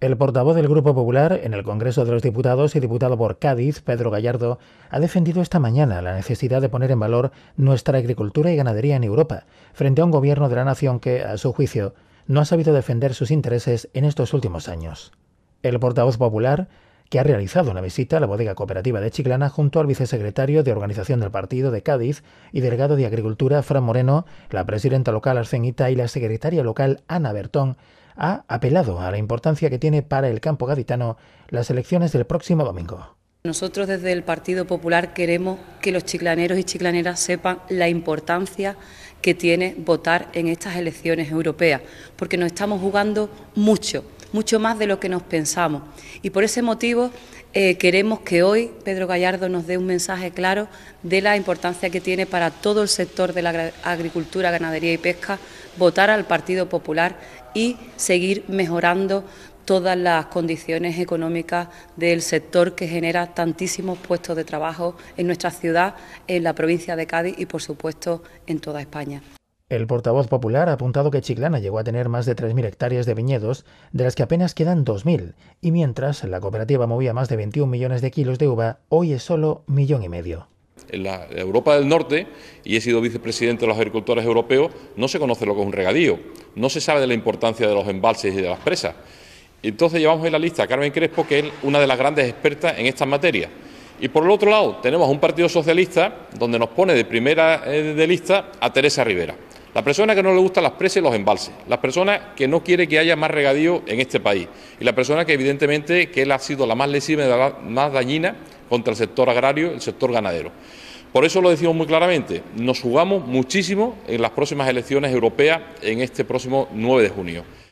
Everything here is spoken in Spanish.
El portavoz del Grupo Popular en el Congreso de los Diputados y diputado por Cádiz, Pedro Gallardo, ha defendido esta mañana la necesidad de poner en valor nuestra agricultura y ganadería en Europa, frente a un gobierno de la nación que, a su juicio, no ha sabido defender sus intereses en estos últimos años. El portavoz popular, que ha realizado una visita a la bodega cooperativa de Chiclana junto al vicesecretario de Organización del Partido de Cádiz y delegado de Agricultura, Fran Moreno, la presidenta local Arcenita y la secretaria local Ana Bertón, ha apelado a la importancia que tiene para el campo gaditano las elecciones del próximo domingo. Nosotros desde el Partido Popular queremos que los chiclaneros y chiclaneras sepan la importancia que tiene votar en estas elecciones europeas, porque nos estamos jugando mucho mucho más de lo que nos pensamos. Y por ese motivo eh, queremos que hoy Pedro Gallardo nos dé un mensaje claro de la importancia que tiene para todo el sector de la agricultura, ganadería y pesca votar al Partido Popular y seguir mejorando todas las condiciones económicas del sector que genera tantísimos puestos de trabajo en nuestra ciudad, en la provincia de Cádiz y, por supuesto, en toda España. El portavoz popular ha apuntado que Chiclana llegó a tener más de 3.000 hectáreas de viñedos, de las que apenas quedan 2.000, y mientras la cooperativa movía más de 21 millones de kilos de uva, hoy es solo millón y medio. En la Europa del Norte, y he sido vicepresidente de los agricultores europeos, no se conoce lo que es un regadío, no se sabe de la importancia de los embalses y de las presas. Entonces llevamos en la lista a Carmen Crespo, que es una de las grandes expertas en estas materias. Y por el otro lado tenemos un Partido Socialista donde nos pone de primera eh, de lista a Teresa Rivera. La persona que no le gustan las presas y los embalses, la persona que no quiere que haya más regadío en este país y la persona que evidentemente que él ha sido la más lesiva y la más dañina contra el sector agrario, el sector ganadero. Por eso lo decimos muy claramente, nos jugamos muchísimo en las próximas elecciones europeas en este próximo 9 de junio.